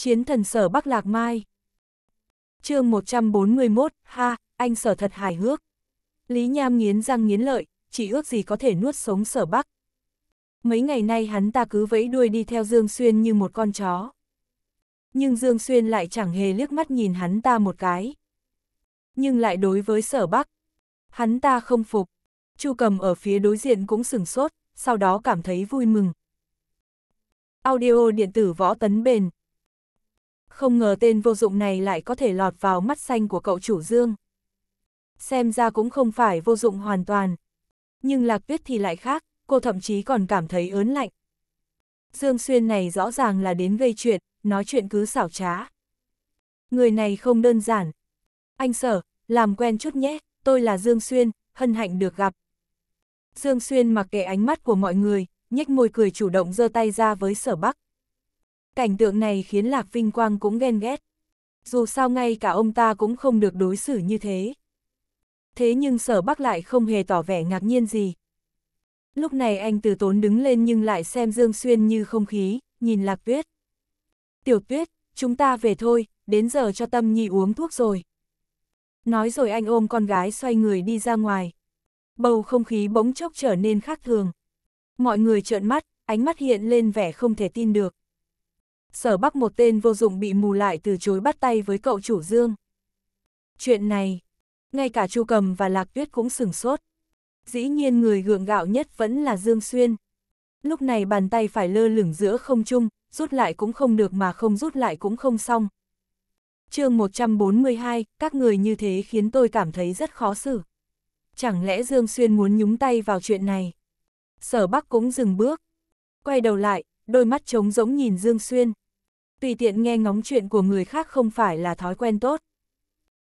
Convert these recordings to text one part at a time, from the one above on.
Chiến thần sở Bắc Lạc Mai. chương 141, ha, anh sở thật hài hước. Lý Nham nghiến răng nghiến lợi, chỉ ước gì có thể nuốt sống sở Bắc. Mấy ngày nay hắn ta cứ vẫy đuôi đi theo Dương Xuyên như một con chó. Nhưng Dương Xuyên lại chẳng hề liếc mắt nhìn hắn ta một cái. Nhưng lại đối với sở Bắc, hắn ta không phục. Chu cầm ở phía đối diện cũng sừng sốt, sau đó cảm thấy vui mừng. Audio điện tử võ tấn bền, không ngờ tên vô dụng này lại có thể lọt vào mắt xanh của cậu chủ Dương. Xem ra cũng không phải vô dụng hoàn toàn. Nhưng Lạc Tuyết thì lại khác, cô thậm chí còn cảm thấy ớn lạnh. Dương Xuyên này rõ ràng là đến gây chuyện, nói chuyện cứ xảo trá. Người này không đơn giản. Anh sở, làm quen chút nhé, tôi là Dương Xuyên, hân hạnh được gặp. Dương Xuyên mặc kệ ánh mắt của mọi người, nhếch môi cười chủ động giơ tay ra với sở bắc. Cảnh tượng này khiến Lạc Vinh Quang cũng ghen ghét. Dù sao ngay cả ông ta cũng không được đối xử như thế. Thế nhưng sở bắc lại không hề tỏ vẻ ngạc nhiên gì. Lúc này anh từ tốn đứng lên nhưng lại xem Dương Xuyên như không khí, nhìn Lạc Tuyết. Tiểu Tuyết, chúng ta về thôi, đến giờ cho Tâm Nhi uống thuốc rồi. Nói rồi anh ôm con gái xoay người đi ra ngoài. Bầu không khí bỗng chốc trở nên khác thường. Mọi người trợn mắt, ánh mắt hiện lên vẻ không thể tin được sở bắc một tên vô dụng bị mù lại từ chối bắt tay với cậu chủ dương. Chuyện này, ngay cả Chu Cầm và Lạc Tuyết cũng sừng sốt. Dĩ nhiên người gượng gạo nhất vẫn là Dương Xuyên. Lúc này bàn tay phải lơ lửng giữa không trung, rút lại cũng không được mà không rút lại cũng không xong. chương 142, các người như thế khiến tôi cảm thấy rất khó xử. Chẳng lẽ Dương Xuyên muốn nhúng tay vào chuyện này? Sở Bắc cũng dừng bước. Quay đầu lại, đôi mắt trống rỗng nhìn Dương Xuyên. Tùy tiện nghe ngóng chuyện của người khác không phải là thói quen tốt.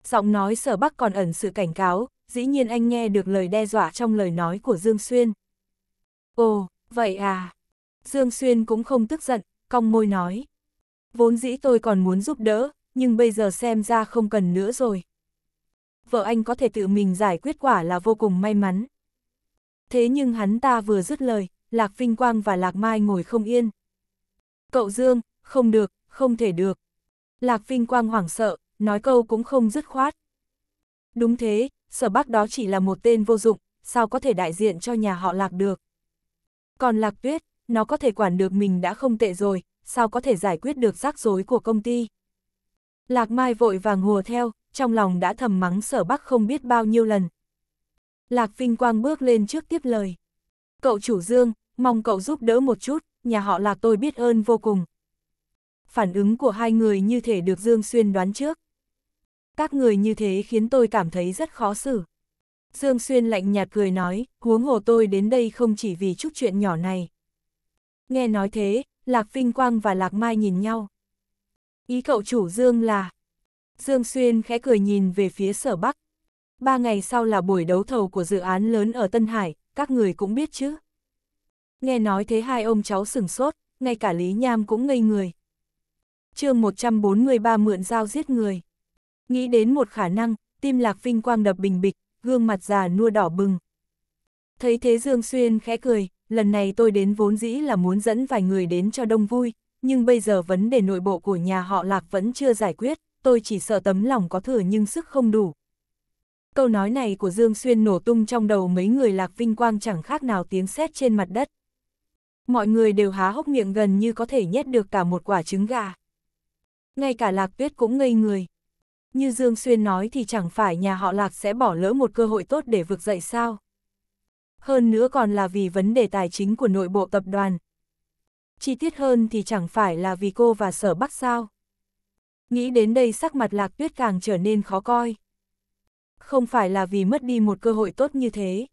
Giọng nói sở bắc còn ẩn sự cảnh cáo, dĩ nhiên anh nghe được lời đe dọa trong lời nói của Dương Xuyên. Ồ, vậy à. Dương Xuyên cũng không tức giận, cong môi nói. Vốn dĩ tôi còn muốn giúp đỡ, nhưng bây giờ xem ra không cần nữa rồi. Vợ anh có thể tự mình giải quyết quả là vô cùng may mắn. Thế nhưng hắn ta vừa dứt lời, Lạc Vinh Quang và Lạc Mai ngồi không yên. Cậu Dương, không được, không thể được. Lạc Vinh Quang hoảng sợ, nói câu cũng không dứt khoát. Đúng thế, sở bác đó chỉ là một tên vô dụng, sao có thể đại diện cho nhà họ Lạc được. Còn Lạc Tuyết, nó có thể quản được mình đã không tệ rồi, sao có thể giải quyết được rắc rối của công ty. Lạc Mai vội vàng hùa theo, trong lòng đã thầm mắng sở bắc không biết bao nhiêu lần. Lạc Vinh Quang bước lên trước tiếp lời. Cậu chủ Dương, mong cậu giúp đỡ một chút, nhà họ lạc tôi biết ơn vô cùng. Phản ứng của hai người như thể được Dương Xuyên đoán trước. Các người như thế khiến tôi cảm thấy rất khó xử. Dương Xuyên lạnh nhạt cười nói, huống hồ tôi đến đây không chỉ vì chút chuyện nhỏ này. Nghe nói thế, Lạc Vinh Quang và Lạc Mai nhìn nhau. Ý cậu chủ Dương là... Dương Xuyên khẽ cười nhìn về phía sở Bắc. Ba ngày sau là buổi đấu thầu của dự án lớn ở Tân Hải, các người cũng biết chứ nghe nói thế hai ông cháu sửng sốt, ngay cả Lý Nham cũng ngây người. chương 143 mượn dao giết người. Nghĩ đến một khả năng, tim Lạc Vinh quang đập bình bịch, gương mặt già nua đỏ bừng. Thấy thế Dương Xuyên khẽ cười, lần này tôi đến vốn dĩ là muốn dẫn vài người đến cho đông vui, nhưng bây giờ vấn đề nội bộ của nhà họ Lạc vẫn chưa giải quyết, tôi chỉ sợ tấm lòng có thừa nhưng sức không đủ. Câu nói này của Dương Xuyên nổ tung trong đầu mấy người Lạc Vinh Quang chẳng khác nào tiếng sét trên mặt đất. Mọi người đều há hốc miệng gần như có thể nhét được cả một quả trứng gà. Ngay cả Lạc Tuyết cũng ngây người. Như Dương Xuyên nói thì chẳng phải nhà họ Lạc sẽ bỏ lỡ một cơ hội tốt để vực dậy sao. Hơn nữa còn là vì vấn đề tài chính của nội bộ tập đoàn. Chi tiết hơn thì chẳng phải là vì cô và sở bắc sao. Nghĩ đến đây sắc mặt Lạc Tuyết càng trở nên khó coi. Không phải là vì mất đi một cơ hội tốt như thế,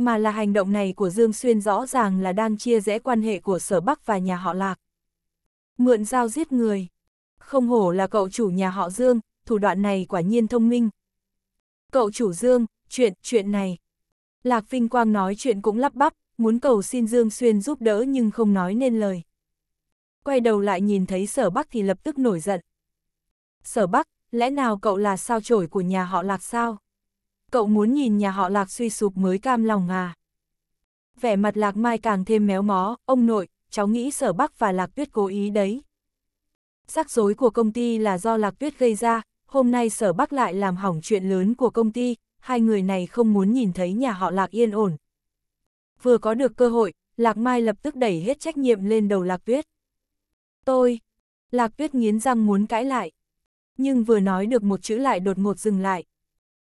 mà là hành động này của Dương Xuyên rõ ràng là đang chia rẽ quan hệ của sở Bắc và nhà họ Lạc. Mượn dao giết người. Không hổ là cậu chủ nhà họ Dương, thủ đoạn này quả nhiên thông minh. Cậu chủ Dương, chuyện, chuyện này. Lạc Vinh Quang nói chuyện cũng lắp bắp, muốn cầu xin Dương Xuyên giúp đỡ nhưng không nói nên lời. Quay đầu lại nhìn thấy sở Bắc thì lập tức nổi giận. Sở Bắc, lẽ nào cậu là sao chổi của nhà họ Lạc sao? cậu muốn nhìn nhà họ Lạc suy sụp mới cam lòng à. Vẻ mặt Lạc Mai càng thêm méo mó, ông nội, cháu nghĩ sở Bắc và Lạc Tuyết cố ý đấy. Rắc rối của công ty là do Lạc Tuyết gây ra, hôm nay sở Bắc lại làm hỏng chuyện lớn của công ty, hai người này không muốn nhìn thấy nhà họ Lạc yên ổn. Vừa có được cơ hội, Lạc Mai lập tức đẩy hết trách nhiệm lên đầu Lạc Tuyết. Tôi, Lạc Tuyết nghiến răng muốn cãi lại. Nhưng vừa nói được một chữ lại đột ngột dừng lại,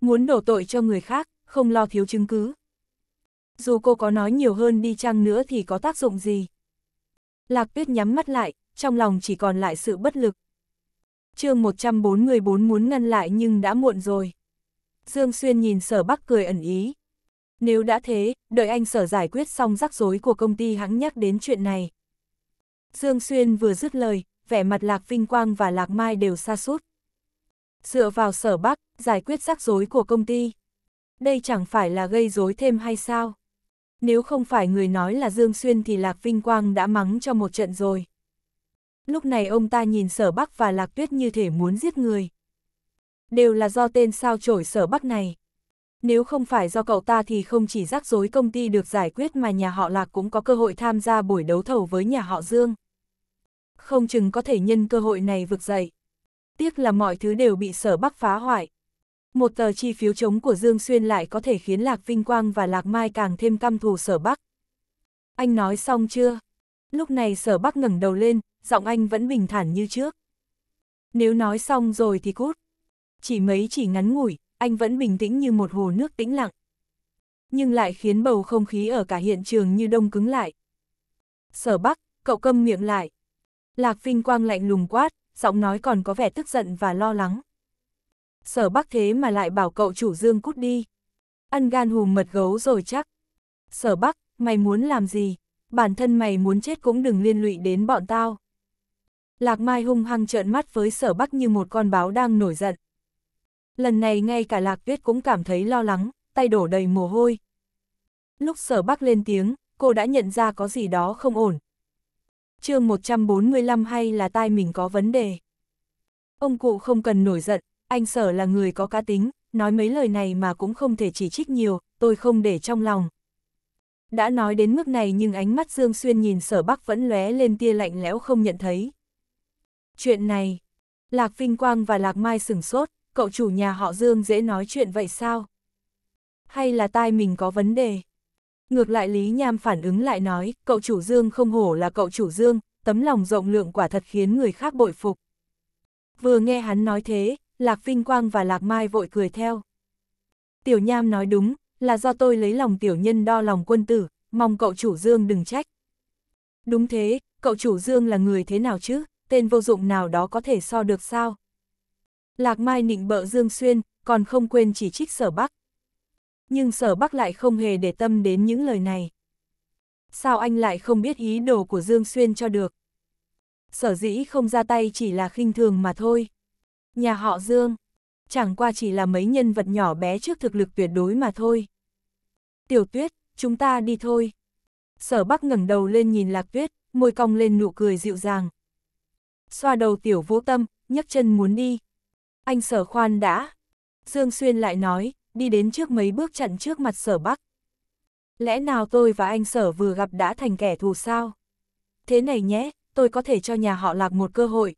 muốn đổ tội cho người khác, không lo thiếu chứng cứ. Dù cô có nói nhiều hơn đi chăng nữa thì có tác dụng gì? Lạc tuyết nhắm mắt lại, trong lòng chỉ còn lại sự bất lực. chương 144 muốn ngăn lại nhưng đã muộn rồi. Dương Xuyên nhìn sở bắc cười ẩn ý. Nếu đã thế, đợi anh sở giải quyết xong rắc rối của công ty hãng nhắc đến chuyện này. Dương Xuyên vừa dứt lời, vẻ mặt Lạc Vinh Quang và Lạc Mai đều xa sút Dựa vào sở bắc, giải quyết rắc rối của công ty. Đây chẳng phải là gây rối thêm hay sao? Nếu không phải người nói là Dương Xuyên thì Lạc Vinh Quang đã mắng cho một trận rồi. Lúc này ông ta nhìn sở bắc và Lạc Tuyết như thể muốn giết người. Đều là do tên sao trổi sở bắc này. Nếu không phải do cậu ta thì không chỉ rắc rối công ty được giải quyết mà nhà họ Lạc cũng có cơ hội tham gia buổi đấu thầu với nhà họ Dương. Không chừng có thể nhân cơ hội này vực dậy. Tiếc là mọi thứ đều bị sở bắc phá hoại. Một tờ chi phiếu chống của Dương Xuyên lại có thể khiến Lạc Vinh Quang và Lạc Mai càng thêm căm thù sở Bắc. Anh nói xong chưa? Lúc này sở Bắc ngẩng đầu lên, giọng anh vẫn bình thản như trước. Nếu nói xong rồi thì cút. Chỉ mấy chỉ ngắn ngủi, anh vẫn bình tĩnh như một hồ nước tĩnh lặng. Nhưng lại khiến bầu không khí ở cả hiện trường như đông cứng lại. Sở Bắc, cậu câm miệng lại. Lạc Vinh Quang lạnh lùng quát, giọng nói còn có vẻ tức giận và lo lắng sở bắc thế mà lại bảo cậu chủ dương cút đi. Ăn gan hùm mật gấu rồi chắc. Sở bắc, mày muốn làm gì? Bản thân mày muốn chết cũng đừng liên lụy đến bọn tao. Lạc Mai hung hăng trợn mắt với sở bắc như một con báo đang nổi giận. Lần này ngay cả Lạc Tuyết cũng cảm thấy lo lắng, tay đổ đầy mồ hôi. Lúc sở bắc lên tiếng, cô đã nhận ra có gì đó không ổn. chương 145 hay là tai mình có vấn đề. Ông cụ không cần nổi giận, anh sở là người có cá tính, nói mấy lời này mà cũng không thể chỉ trích nhiều, tôi không để trong lòng. Đã nói đến mức này nhưng ánh mắt Dương Xuyên nhìn sở bắc vẫn lóe lên tia lạnh lẽo không nhận thấy. Chuyện này, Lạc Vinh Quang và Lạc Mai sửng sốt, cậu chủ nhà họ Dương dễ nói chuyện vậy sao? Hay là tai mình có vấn đề? Ngược lại Lý Nham phản ứng lại nói, cậu chủ Dương không hổ là cậu chủ Dương, tấm lòng rộng lượng quả thật khiến người khác bội phục. Vừa nghe hắn nói thế, Lạc Vinh Quang và Lạc Mai vội cười theo. Tiểu Nham nói đúng, là do tôi lấy lòng tiểu nhân đo lòng quân tử, mong cậu chủ Dương đừng trách. Đúng thế, cậu chủ Dương là người thế nào chứ, tên vô dụng nào đó có thể so được sao? Lạc Mai nịnh bợ Dương Xuyên, còn không quên chỉ trích Sở Bắc. Nhưng Sở Bắc lại không hề để tâm đến những lời này. Sao anh lại không biết ý đồ của Dương Xuyên cho được? Sở dĩ không ra tay chỉ là khinh thường mà thôi. Nhà họ Dương, chẳng qua chỉ là mấy nhân vật nhỏ bé trước thực lực tuyệt đối mà thôi. Tiểu tuyết, chúng ta đi thôi. Sở Bắc ngẩng đầu lên nhìn Lạc Tuyết, môi cong lên nụ cười dịu dàng. Xoa đầu tiểu vũ tâm, nhấc chân muốn đi. Anh sở khoan đã. Dương Xuyên lại nói, đi đến trước mấy bước chặn trước mặt sở Bắc. Lẽ nào tôi và anh sở vừa gặp đã thành kẻ thù sao? Thế này nhé, tôi có thể cho nhà họ Lạc một cơ hội,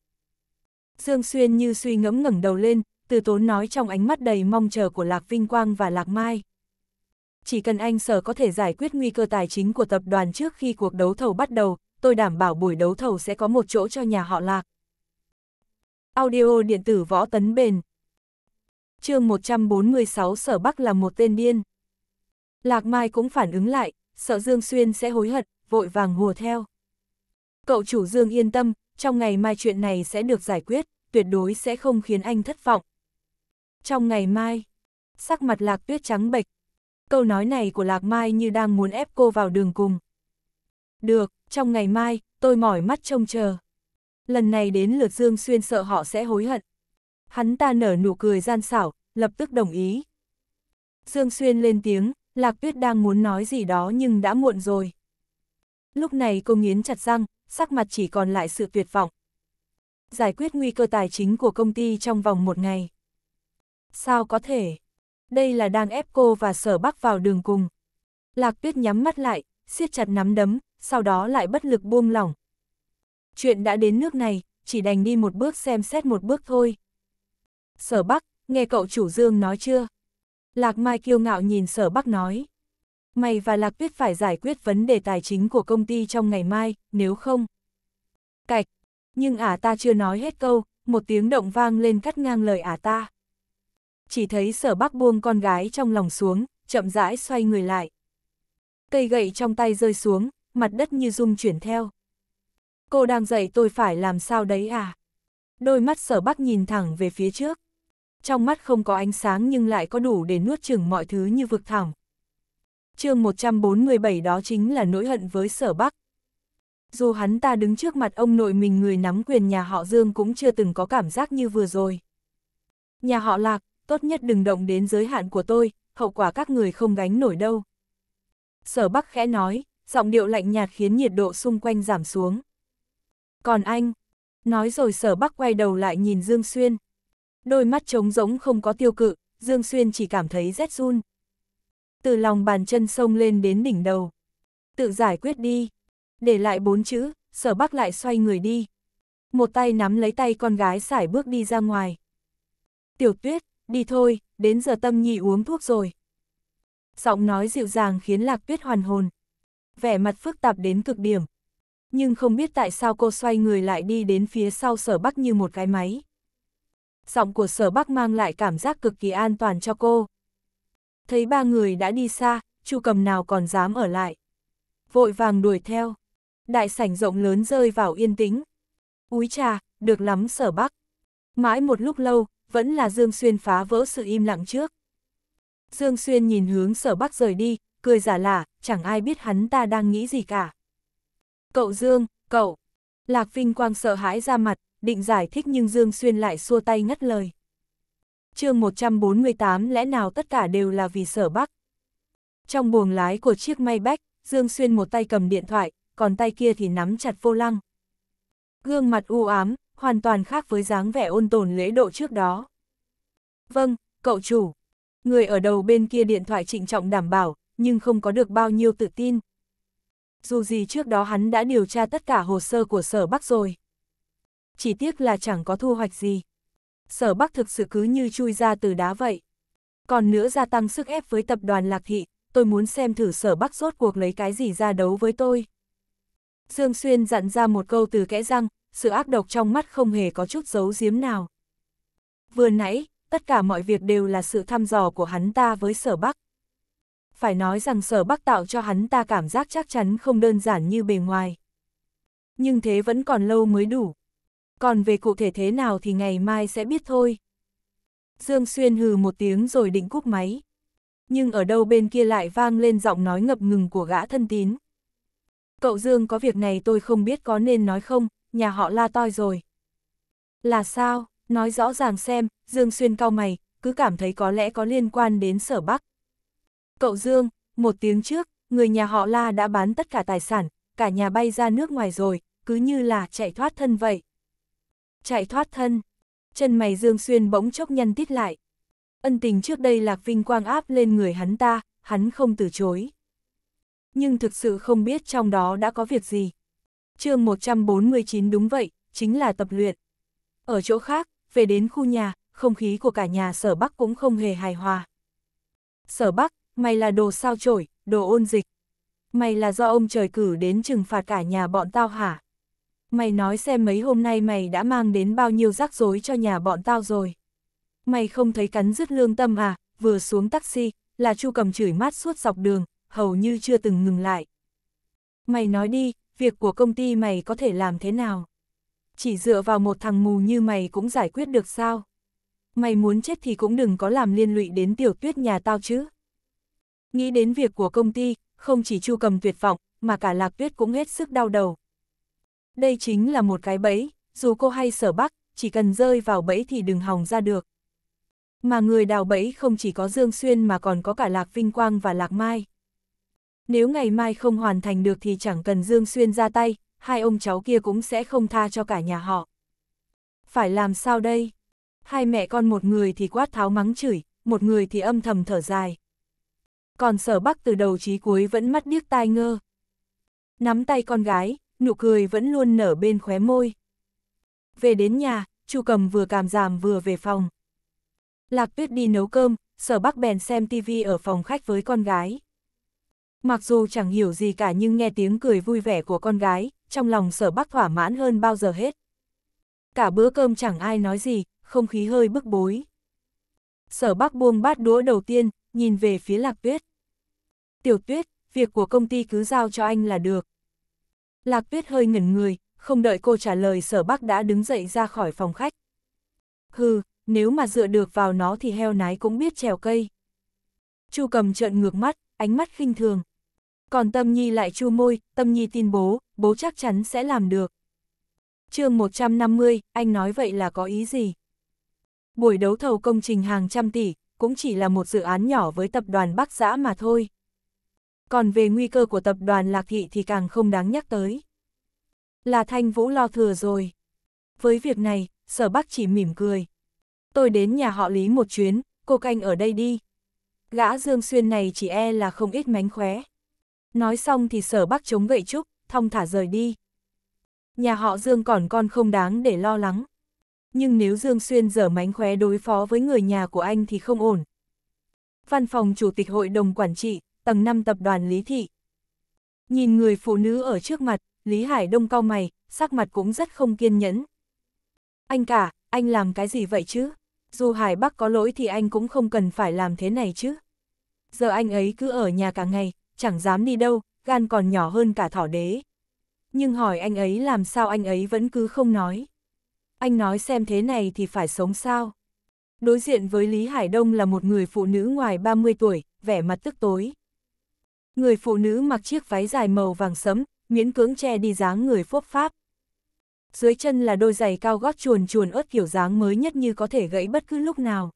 Dương Xuyên như suy ngẫm ngẩng đầu lên, từ tốn nói trong ánh mắt đầy mong chờ của Lạc Vinh Quang và Lạc Mai. Chỉ cần anh sở có thể giải quyết nguy cơ tài chính của tập đoàn trước khi cuộc đấu thầu bắt đầu, tôi đảm bảo buổi đấu thầu sẽ có một chỗ cho nhà họ Lạc. Audio điện tử võ tấn bền chương 146 sở Bắc là một tên điên. Lạc Mai cũng phản ứng lại, sợ Dương Xuyên sẽ hối hận, vội vàng hùa theo. Cậu chủ Dương yên tâm, trong ngày mai chuyện này sẽ được giải quyết, tuyệt đối sẽ không khiến anh thất vọng. Trong ngày mai, sắc mặt lạc tuyết trắng bệch. Câu nói này của lạc mai như đang muốn ép cô vào đường cùng. Được, trong ngày mai, tôi mỏi mắt trông chờ. Lần này đến lượt Dương Xuyên sợ họ sẽ hối hận. Hắn ta nở nụ cười gian xảo, lập tức đồng ý. Dương Xuyên lên tiếng, Lạc Tuyết đang muốn nói gì đó nhưng đã muộn rồi. Lúc này cô nghiến chặt răng, sắc mặt chỉ còn lại sự tuyệt vọng. Giải quyết nguy cơ tài chính của công ty trong vòng một ngày. Sao có thể? Đây là đang ép cô và sở bắc vào đường cùng. Lạc tuyết nhắm mắt lại, siết chặt nắm đấm, sau đó lại bất lực buông lỏng. Chuyện đã đến nước này, chỉ đành đi một bước xem xét một bước thôi. Sở Bắc, nghe cậu chủ Dương nói chưa? Lạc Mai kiêu ngạo nhìn Sở Bắc nói. Mày và Lạc Tuyết phải giải quyết vấn đề tài chính của công ty trong ngày mai, nếu không. Cạch, nhưng ả à ta chưa nói hết câu, một tiếng động vang lên cắt ngang lời ả à ta. Chỉ thấy sở bác buông con gái trong lòng xuống, chậm rãi xoay người lại. Cây gậy trong tay rơi xuống, mặt đất như rung chuyển theo. Cô đang dạy tôi phải làm sao đấy à? Đôi mắt sở bắc nhìn thẳng về phía trước. Trong mắt không có ánh sáng nhưng lại có đủ để nuốt chừng mọi thứ như vực thẳm chương 147 đó chính là nỗi hận với sở Bắc. Dù hắn ta đứng trước mặt ông nội mình người nắm quyền nhà họ Dương cũng chưa từng có cảm giác như vừa rồi. Nhà họ Lạc, tốt nhất đừng động đến giới hạn của tôi, hậu quả các người không gánh nổi đâu. Sở Bắc khẽ nói, giọng điệu lạnh nhạt khiến nhiệt độ xung quanh giảm xuống. Còn anh, nói rồi sở Bắc quay đầu lại nhìn Dương Xuyên. Đôi mắt trống rỗng không có tiêu cự, Dương Xuyên chỉ cảm thấy rét run từ lòng bàn chân sông lên đến đỉnh đầu. Tự giải quyết đi. Để lại bốn chữ, sở bắc lại xoay người đi. Một tay nắm lấy tay con gái xải bước đi ra ngoài. Tiểu tuyết, đi thôi, đến giờ tâm nhị uống thuốc rồi. Giọng nói dịu dàng khiến lạc tuyết hoàn hồn. Vẻ mặt phức tạp đến cực điểm. Nhưng không biết tại sao cô xoay người lại đi đến phía sau sở bắc như một cái máy. Giọng của sở bắc mang lại cảm giác cực kỳ an toàn cho cô. Thấy ba người đã đi xa, Chu Cầm nào còn dám ở lại. Vội vàng đuổi theo. Đại sảnh rộng lớn rơi vào yên tĩnh. Úi trà, được lắm sở bắc. Mãi một lúc lâu, vẫn là Dương Xuyên phá vỡ sự im lặng trước. Dương Xuyên nhìn hướng sở bắc rời đi, cười giả lả, chẳng ai biết hắn ta đang nghĩ gì cả. Cậu Dương, cậu. Lạc Vinh Quang sợ hãi ra mặt, định giải thích nhưng Dương Xuyên lại xua tay ngắt lời chương 148 lẽ nào tất cả đều là vì sở bắc. Trong buồng lái của chiếc Maybach, Dương Xuyên một tay cầm điện thoại, còn tay kia thì nắm chặt vô lăng. Gương mặt u ám, hoàn toàn khác với dáng vẻ ôn tồn lễ độ trước đó. Vâng, cậu chủ. Người ở đầu bên kia điện thoại trịnh trọng đảm bảo, nhưng không có được bao nhiêu tự tin. Dù gì trước đó hắn đã điều tra tất cả hồ sơ của sở Bắc rồi. Chỉ tiếc là chẳng có thu hoạch gì sở bắc thực sự cứ như chui ra từ đá vậy. Còn nữa gia tăng sức ép với tập đoàn Lạc Thị, tôi muốn xem thử sở bắc rốt cuộc lấy cái gì ra đấu với tôi. Dương Xuyên dặn ra một câu từ kẽ răng, sự ác độc trong mắt không hề có chút giấu giếm nào. Vừa nãy, tất cả mọi việc đều là sự thăm dò của hắn ta với sở bắc. Phải nói rằng sở bắc tạo cho hắn ta cảm giác chắc chắn không đơn giản như bề ngoài. Nhưng thế vẫn còn lâu mới đủ, còn về cụ thể thế nào thì ngày mai sẽ biết thôi. Dương Xuyên hừ một tiếng rồi định cúp máy. Nhưng ở đâu bên kia lại vang lên giọng nói ngập ngừng của gã thân tín. Cậu Dương có việc này tôi không biết có nên nói không, nhà họ la toi rồi. Là sao? Nói rõ ràng xem, Dương Xuyên cau mày, cứ cảm thấy có lẽ có liên quan đến sở Bắc. Cậu Dương, một tiếng trước, người nhà họ la đã bán tất cả tài sản, cả nhà bay ra nước ngoài rồi, cứ như là chạy thoát thân vậy chạy thoát thân. Chân mày Dương Xuyên bỗng chốc nhăn tít lại. Ân tình trước đây Lạc Vinh Quang áp lên người hắn ta, hắn không từ chối. Nhưng thực sự không biết trong đó đã có việc gì. chương 149 đúng vậy, chính là tập luyện. Ở chỗ khác, về đến khu nhà, không khí của cả nhà sở Bắc cũng không hề hài hòa. Sở Bắc, mày là đồ sao chổi, đồ ôn dịch. Mày là do ông trời cử đến trừng phạt cả nhà bọn tao hả? Mày nói xem mấy hôm nay mày đã mang đến bao nhiêu rắc rối cho nhà bọn tao rồi. Mày không thấy cắn rứt lương tâm à, vừa xuống taxi, là chu cầm chửi mát suốt dọc đường, hầu như chưa từng ngừng lại. Mày nói đi, việc của công ty mày có thể làm thế nào? Chỉ dựa vào một thằng mù như mày cũng giải quyết được sao? Mày muốn chết thì cũng đừng có làm liên lụy đến tiểu tuyết nhà tao chứ. Nghĩ đến việc của công ty, không chỉ chu cầm tuyệt vọng, mà cả lạc tuyết cũng hết sức đau đầu, đây chính là một cái bẫy, dù cô hay sở bắc, chỉ cần rơi vào bẫy thì đừng hòng ra được. Mà người đào bẫy không chỉ có Dương Xuyên mà còn có cả Lạc Vinh Quang và Lạc Mai. Nếu ngày mai không hoàn thành được thì chẳng cần Dương Xuyên ra tay, hai ông cháu kia cũng sẽ không tha cho cả nhà họ. Phải làm sao đây? Hai mẹ con một người thì quát tháo mắng chửi, một người thì âm thầm thở dài. Còn sở bắc từ đầu chí cuối vẫn mắt điếc tai ngơ. Nắm tay con gái, nụ cười vẫn luôn nở bên khóe môi. Về đến nhà, Chu Cầm vừa cảm giảm vừa về phòng. Lạc Tuyết đi nấu cơm, Sở Bắc bèn xem tivi ở phòng khách với con gái. Mặc dù chẳng hiểu gì cả nhưng nghe tiếng cười vui vẻ của con gái, trong lòng Sở Bắc thỏa mãn hơn bao giờ hết. Cả bữa cơm chẳng ai nói gì, không khí hơi bức bối. Sở Bắc buông bát đũa đầu tiên, nhìn về phía Lạc Tuyết. Tiểu Tuyết, việc của công ty cứ giao cho anh là được. Lạc Tuyết hơi ngẩn người, không đợi cô trả lời sở bác đã đứng dậy ra khỏi phòng khách. Hừ, nếu mà dựa được vào nó thì heo nái cũng biết trèo cây. Chu cầm trợn ngược mắt, ánh mắt khinh thường. Còn Tâm Nhi lại chu môi, Tâm Nhi tin bố, bố chắc chắn sẽ làm được. chương 150, anh nói vậy là có ý gì? Buổi đấu thầu công trình hàng trăm tỷ, cũng chỉ là một dự án nhỏ với tập đoàn Bắc Giã mà thôi còn về nguy cơ của tập đoàn Lạc Thị thì càng không đáng nhắc tới. Là Thanh Vũ lo thừa rồi. Với việc này, Sở Bắc chỉ mỉm cười. Tôi đến nhà họ Lý một chuyến, cô canh ở đây đi. Gã Dương Xuyên này chỉ e là không ít mánh khóe. Nói xong thì Sở Bắc chống gậy trúc, thong thả rời đi. Nhà họ Dương còn con không đáng để lo lắng. Nhưng nếu Dương Xuyên dở mánh khóe đối phó với người nhà của anh thì không ổn. Văn phòng Chủ tịch Hội đồng Quản trị, tầng 5 tập đoàn Lý Thị. Nhìn người phụ nữ ở trước mặt, Lý Hải Đông cau mày, sắc mặt cũng rất không kiên nhẫn. Anh cả, anh làm cái gì vậy chứ? Dù Hải Bắc có lỗi thì anh cũng không cần phải làm thế này chứ. Giờ anh ấy cứ ở nhà cả ngày, chẳng dám đi đâu, gan còn nhỏ hơn cả thỏ đế. Nhưng hỏi anh ấy làm sao anh ấy vẫn cứ không nói. Anh nói xem thế này thì phải sống sao? Đối diện với Lý Hải Đông là một người phụ nữ ngoài 30 tuổi, vẻ mặt tức tối. Người phụ nữ mặc chiếc váy dài màu vàng sẫm, miễn cưỡng che đi dáng người phốp pháp. Dưới chân là đôi giày cao gót chuồn chuồn ớt kiểu dáng mới nhất như có thể gãy bất cứ lúc nào.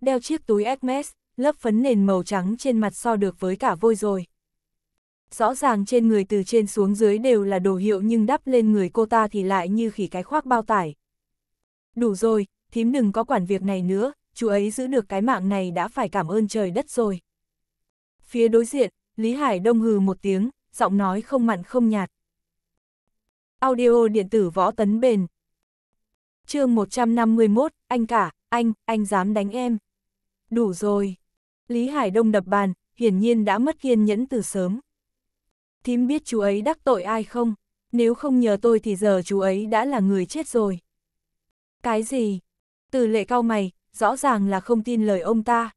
Đeo chiếc túi Hermes, lớp phấn nền màu trắng trên mặt so được với cả vôi rồi. Rõ ràng trên người từ trên xuống dưới đều là đồ hiệu nhưng đắp lên người cô ta thì lại như khỉ cái khoác bao tải. Đủ rồi, thím đừng có quản việc này nữa, chú ấy giữ được cái mạng này đã phải cảm ơn trời đất rồi. Phía đối diện, Lý Hải Đông hừ một tiếng, giọng nói không mặn không nhạt. Audio điện tử võ tấn bền. chương 151, anh cả, anh, anh dám đánh em. Đủ rồi. Lý Hải Đông đập bàn, hiển nhiên đã mất kiên nhẫn từ sớm. Thím biết chú ấy đắc tội ai không? Nếu không nhờ tôi thì giờ chú ấy đã là người chết rồi. Cái gì? Từ lệ cao mày, rõ ràng là không tin lời ông ta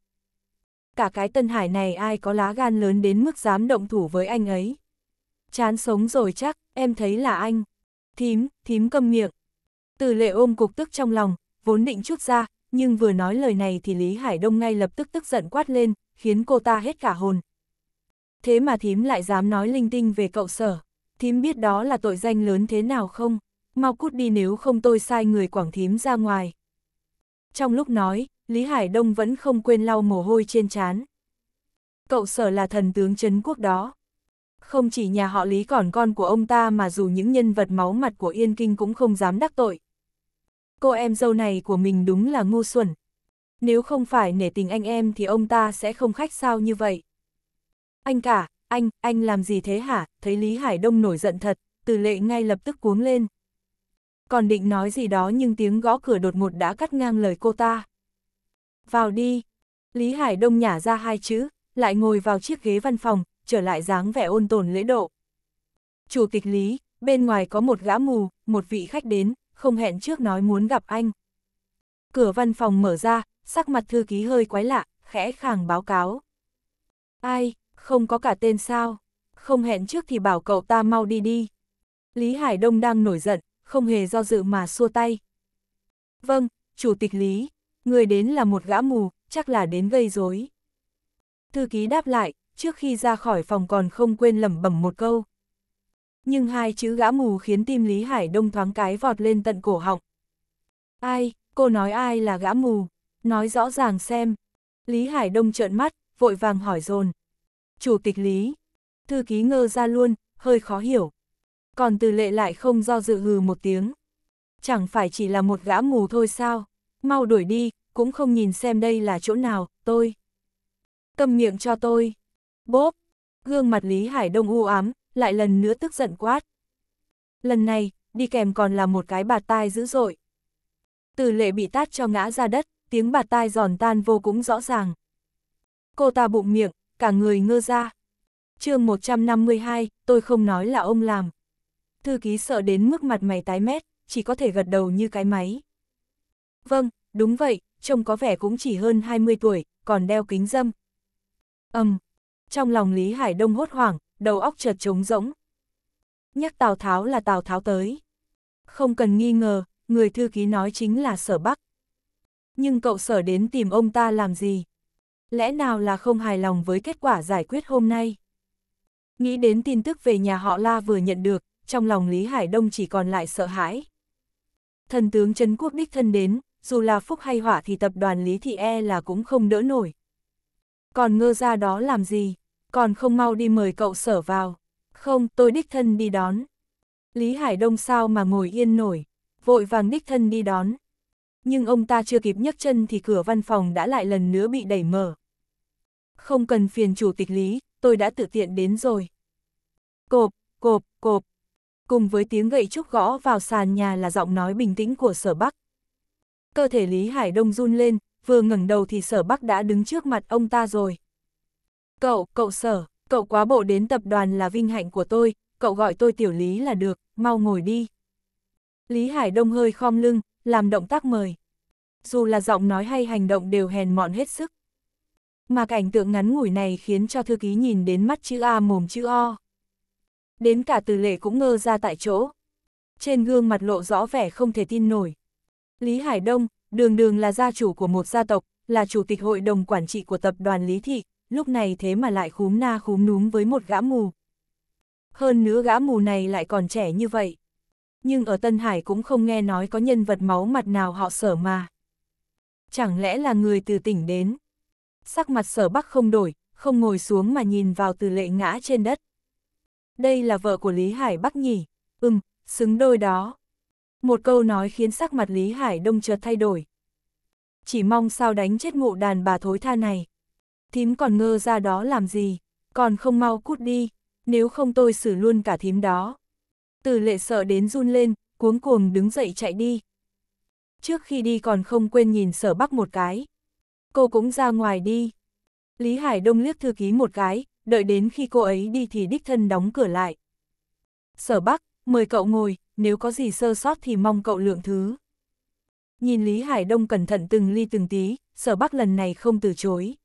cả cái Tân Hải này ai có lá gan lớn đến mức dám động thủ với anh ấy. Chán sống rồi chắc, em thấy là anh. Thím, thím câm miệng. Từ lệ ôm cục tức trong lòng, vốn định chút ra, nhưng vừa nói lời này thì Lý Hải Đông ngay lập tức tức giận quát lên, khiến cô ta hết cả hồn. Thế mà thím lại dám nói linh tinh về cậu sở. Thím biết đó là tội danh lớn thế nào không? Mau cút đi nếu không tôi sai người quảng thím ra ngoài. Trong lúc nói, Lý Hải Đông vẫn không quên lau mồ hôi trên trán. Cậu sở là thần tướng chấn quốc đó. Không chỉ nhà họ Lý còn con của ông ta mà dù những nhân vật máu mặt của Yên Kinh cũng không dám đắc tội. Cô em dâu này của mình đúng là ngu xuẩn. Nếu không phải nể tình anh em thì ông ta sẽ không khách sao như vậy. Anh cả, anh, anh làm gì thế hả? Thấy Lý Hải Đông nổi giận thật, từ lệ ngay lập tức cuống lên. Còn định nói gì đó nhưng tiếng gõ cửa đột ngột đã cắt ngang lời cô ta. Vào đi. Lý Hải Đông nhả ra hai chữ, lại ngồi vào chiếc ghế văn phòng, trở lại dáng vẻ ôn tồn lễ độ. Chủ tịch Lý, bên ngoài có một gã mù, một vị khách đến, không hẹn trước nói muốn gặp anh. Cửa văn phòng mở ra, sắc mặt thư ký hơi quái lạ, khẽ khàng báo cáo. Ai, không có cả tên sao, không hẹn trước thì bảo cậu ta mau đi đi. Lý Hải Đông đang nổi giận, không hề do dự mà xua tay. Vâng, Chủ tịch Lý, người đến là một gã mù, chắc là đến gây rối. Thư ký đáp lại, trước khi ra khỏi phòng còn không quên lẩm bẩm một câu. Nhưng hai chữ gã mù khiến tim Lý Hải Đông thoáng cái vọt lên tận cổ họng. Ai, cô nói ai là gã mù, nói rõ ràng xem. Lý Hải Đông trợn mắt, vội vàng hỏi dồn Chủ tịch Lý, thư ký ngơ ra luôn, hơi khó hiểu. Còn từ lệ lại không do dự hừ một tiếng. Chẳng phải chỉ là một gã mù thôi sao? mau đuổi đi, cũng không nhìn xem đây là chỗ nào, tôi. Cầm miệng cho tôi. Bốp, gương mặt Lý Hải Đông u ám, lại lần nữa tức giận quát. Lần này, đi kèm còn là một cái bạt tai dữ dội. Từ lệ bị tát cho ngã ra đất, tiếng bạt tai giòn tan vô cũng rõ ràng. Cô ta bụng miệng, cả người ngơ ra. chương 152, tôi không nói là ông làm. Thư ký sợ đến mức mặt mày tái mét, chỉ có thể gật đầu như cái máy. Vâng, đúng vậy, trông có vẻ cũng chỉ hơn 20 tuổi, còn đeo kính dâm. ầm um, trong lòng Lý Hải Đông hốt hoảng, đầu óc chợt trống rỗng. Nhắc Tào Tháo là Tào Tháo tới. Không cần nghi ngờ, người thư ký nói chính là sở Bắc. Nhưng cậu sở đến tìm ông ta làm gì? Lẽ nào là không hài lòng với kết quả giải quyết hôm nay? Nghĩ đến tin tức về nhà họ La vừa nhận được, trong lòng Lý Hải Đông chỉ còn lại sợ hãi. Thần tướng Trấn Quốc đích thân đến, dù là phúc hay hỏa thì tập đoàn Lý Thị E là cũng không đỡ nổi. Còn ngơ ra đó làm gì, còn không mau đi mời cậu sở vào. Không, tôi đích thân đi đón. Lý Hải Đông sao mà ngồi yên nổi, vội vàng đích thân đi đón. Nhưng ông ta chưa kịp nhấc chân thì cửa văn phòng đã lại lần nữa bị đẩy mở. Không cần phiền chủ tịch Lý, tôi đã tự tiện đến rồi. Cộp, cộp, cộp. Cùng với tiếng gậy trúc gõ vào sàn nhà là giọng nói bình tĩnh của sở Bắc cơ thể Lý Hải Đông run lên, vừa ngẩng đầu thì sở bắc đã đứng trước mặt ông ta rồi. Cậu, cậu sở, cậu quá bộ đến tập đoàn là vinh hạnh của tôi, cậu gọi tôi tiểu Lý là được, mau ngồi đi. Lý Hải Đông hơi khom lưng, làm động tác mời. Dù là giọng nói hay hành động đều hèn mọn hết sức. Mà cảnh tượng ngắn ngủi này khiến cho thư ký nhìn đến mắt chữ A mồm chữ O. Đến cả từ lệ cũng ngơ ra tại chỗ. Trên gương mặt lộ rõ vẻ không thể tin nổi. Lý Hải Đông, đường đường là gia chủ của một gia tộc, là chủ tịch hội đồng quản trị của tập đoàn Lý Thị, lúc này thế mà lại khúm na khúm núm với một gã mù. Hơn nữa gã mù này lại còn trẻ như vậy. Nhưng ở Tân Hải cũng không nghe nói có nhân vật máu mặt nào họ sở mà. Chẳng lẽ là người từ tỉnh đến? Sắc mặt sở bắc không đổi, không ngồi xuống mà nhìn vào từ lệ ngã trên đất. Đây là vợ của Lý Hải Bắc nhỉ? Ừm, xứng đôi đó. Một câu nói khiến sắc mặt Lý Hải Đông chợt thay đổi. Chỉ mong sao đánh chết ngụ đàn bà thối tha này. Thím còn ngơ ra đó làm gì, còn không mau cút đi, nếu không tôi xử luôn cả thím đó. Từ lệ sợ đến run lên, cuống cuồng đứng dậy chạy đi. Trước khi đi còn không quên nhìn sở bắc một cái. Cô cũng ra ngoài đi. Lý Hải Đông liếc thư ký một cái, đợi đến khi cô ấy đi thì đích thân đóng cửa lại. Sở Bắc, mời cậu ngồi, nếu có gì sơ sót thì mong cậu lượng thứ. Nhìn Lý Hải Đông cẩn thận từng ly từng tí, sở bắc lần này không từ chối.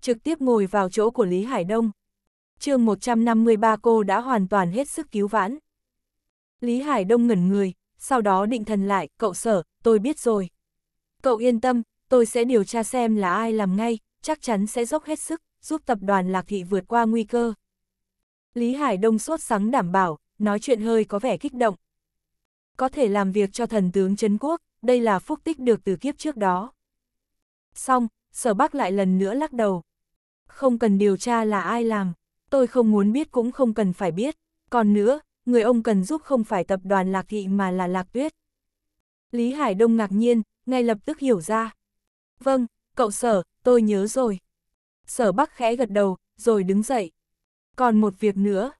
Trực tiếp ngồi vào chỗ của Lý Hải Đông. chương 153 cô đã hoàn toàn hết sức cứu vãn. Lý Hải Đông ngẩn người, sau đó định thần lại, cậu sở, tôi biết rồi. Cậu yên tâm, tôi sẽ điều tra xem là ai làm ngay, chắc chắn sẽ dốc hết sức, giúp tập đoàn Lạc Thị vượt qua nguy cơ. Lý Hải Đông sốt sắng đảm bảo, nói chuyện hơi có vẻ kích động. Có thể làm việc cho thần tướng Trấn Quốc, đây là phúc tích được từ kiếp trước đó. Xong, sở bắc lại lần nữa lắc đầu. Không cần điều tra là ai làm, tôi không muốn biết cũng không cần phải biết. Còn nữa, người ông cần giúp không phải tập đoàn Lạc Thị mà là Lạc Tuyết. Lý Hải Đông ngạc nhiên, ngay lập tức hiểu ra. Vâng, cậu sở, tôi nhớ rồi. Sở Bắc khẽ gật đầu, rồi đứng dậy. Còn một việc nữa.